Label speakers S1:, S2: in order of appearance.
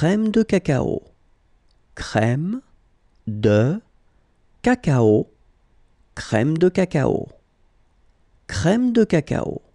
S1: crème de cacao, crème de cacao, crème de cacao, crème de cacao.